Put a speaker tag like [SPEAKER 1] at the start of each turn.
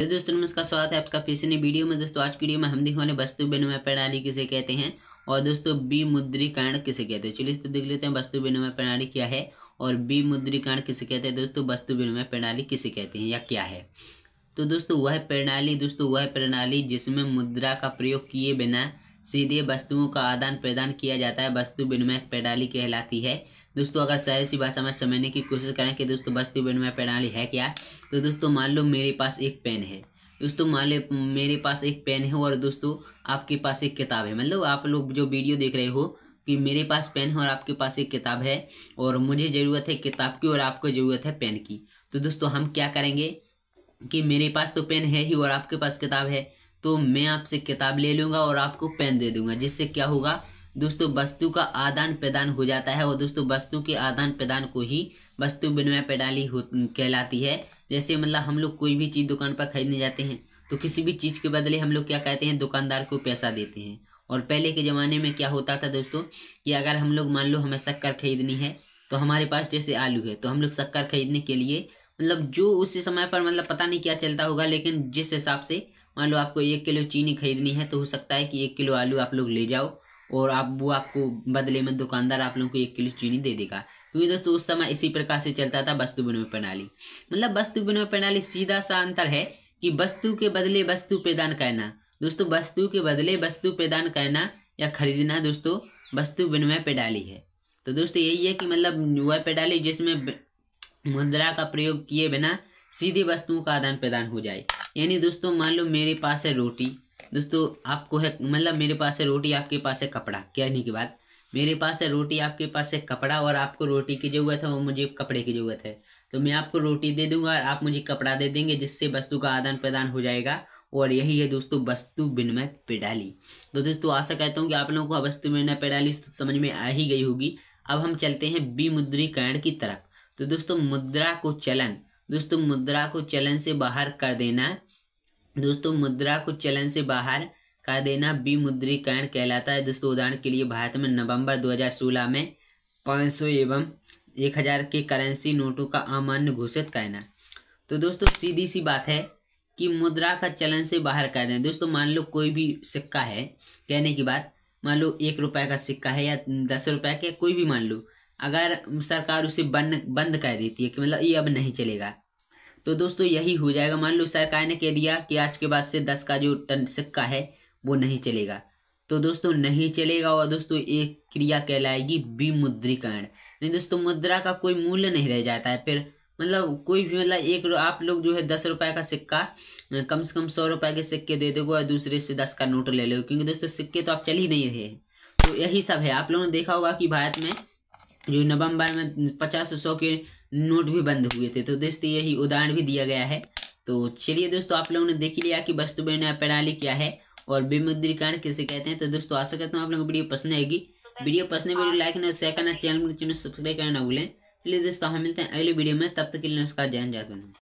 [SPEAKER 1] hello तो दोस्तों नमस्कार स्वागत है आपका फिर से नई वीडियो में दोस्तों आज की वीडियो में हम दिखाने वस्तु विनिमय प्रणाली किसे कहते हैं और दोस्तों विमुद्रीकरण किसे कहते हैं चलिए तो देख लेते हैं वस्तु विनिमय प्रणाली क्या है और विमुद्रीकरण किसे कहते हैं दोस्तों वस्तु विनिमय प्रणाली किसे कहते हैं या क्या है तो दोस्तों वह प्रणाली दोस्तों वह प्रणाली जिसमें मुद्रा का प्रयोग किए बिना सीधे वस्तुओं का आदान प्रदान किया जाता है वस्तु विनिमय प्रणाली कहलाती है दोस्तों अगर सही सी भाषा में समझने की कोशिश करें कि दोस्तों वस्तु विनिमय प्रणाली है क्या तो दोस्तों मान लो मेरे पास एक पेन है दोस्तों मान लो मेरे पास एक पेन है और दोस्तों आपके पास एक किताब है मतलब आप लोग जो वीडियो देख रहे हो कि मेरे पास पेन है और आपके पास एक किताब है और मुझे ज़रूरत है किताब की और आपको ज़रूरत है पेन की तो दोस्तों हम क्या करेंगे कि मेरे पास तो पेन है ही और आपके पास किताब है तो मैं आपसे किताब ले लूँगा और आपको पेन दे दूँगा जिससे क्या होगा दोस्तों वस्तु का आदान प्रदान हो जाता है और दोस्तों वस्तु के आदान प्रदान को ही वस्तु विनिमय प्रणाली कहलाती है जैसे मतलब हम लोग कोई भी चीज़ दुकान पर खरीदने जाते हैं तो किसी भी चीज़ के बदले हम लोग क्या कहते हैं दुकानदार को पैसा देते हैं और पहले के ज़माने में क्या होता था दोस्तों कि अगर हम लोग मान लो हमें शक्कर खरीदनी है तो हमारे पास जैसे आलू है तो हम लोग शक्कर खरीदने के लिए मतलब जो उस समय पर मतलब पता नहीं क्या चलता होगा लेकिन जिस हिसाब से मान लो आपको एक किलो चीनी खरीदनी है तो हो सकता है कि एक किलो आलू आप लोग ले जाओ और आप वो आपको बदले में दुकानदार आप लोगों को एक किलो चीनी दे देगा क्योंकि दोस्तों उस समय इसी प्रकार से चलता था वस्तु विनिमय प्रणाली मतलब वस्तु विनिमय प्रणाली सीधा सा अंतर है कि वस्तु के बदले वस्तु प्रदान करना दोस्तों वस्तु के बदले वस्तु प्रदान करना या खरीदना दोस्तों वस्तु विनिमय प्रणाली है तो दोस्तों यही है कि मतलब वह प्रणाली जिसमें मुद्रा का प्रयोग किए बिना सीधी वस्तुओं का आदान प्रदान हो जाए यानी दोस्तों मान लो मेरे पास है रोटी दोस्तों आपको है मतलब मेरे पास है रोटी आपके पास है कपड़ा कहने की बात मेरे पास है रोटी आपके पास है कपड़ा और आपको रोटी की ज़रूरत है वो मुझे कपड़े की ज़रूरत है तो मैं आपको रोटी दे दूंगा और आप मुझे कपड़ा दे देंगे जिससे वस्तु का आदान प्रदान हो जाएगा और यही है दोस्तों वस्तु विनिमय पेडाली तो दोस्तों आशा कहता हूँ कि आप लोगों को वस्तु विनिमय पेडाली समझ में आ ही गई होगी अब हम चलते हैं विमुद्रीकरण की तरफ तो दोस्तों मुद्रा को चलन दोस्तों मुद्रा को चलन से बाहर कर देना दोस्तों मुद्रा को चलन से बाहर कर देना विमुद्रीकरण कहलाता है दोस्तों उदाहरण के लिए भारत में नवंबर 2016 में 500 एवं 1000 के करेंसी नोटों का अमान्य घोषित करना तो दोस्तों सीधी सी बात है कि मुद्रा का चलन से बाहर कर दें दोस्तों मान लो कोई भी सिक्का है कहने की बात मान लो एक रुपये का सिक्का है या दस रुपये का कोई भी मान लो अगर सरकार उसे बंद बंद कर देती है कि मतलब ये अब नहीं चलेगा तो दोस्तों यही हो जाएगा मान लो सरकार ने कह दिया कि आज के बाद से दस का जो टन सिक्का है वो नहीं चलेगा तो दोस्तों नहीं चलेगा और दोस्तों एक क्रिया कहलाएगी विमुद्रीकरण नहीं दोस्तों मुद्रा का कोई मूल्य नहीं रह जाता है फिर मतलब कोई भी मतलब एक आप लोग जो है दस रुपए का सिक्का कम से कम सौ रुपए के सिक्के दे दोगे और दूसरे से दस का नोट ले लोगे क्योंकि दोस्तों सिक्के तो आप चल ही नहीं रहे तो यही सब है आप लोगों ने देखा होगा कि भारत में जो नवंबर में पचास सौ के नोट भी बंद हुए थे तो दोस्तों यही उदाहरण भी दिया गया है तो चलिए दोस्तों आप लोगों ने देख लिया कि वस्तु विनिमय प्रणाली क्या है और विमुद्रीकरण किसे कहते हैं तो दोस्तों आशा करता हूँ आप लोगों को वीडियो पसंद आएगी वीडियो पसंद है वीडियो लाइक ना शेयर करना चैनल सब्सक्राइब करना भूलें चलिए दोस्तों हम मिलते हैं अगले वीडियो में तब तक के लिए नमस्कार जय हिंद जाते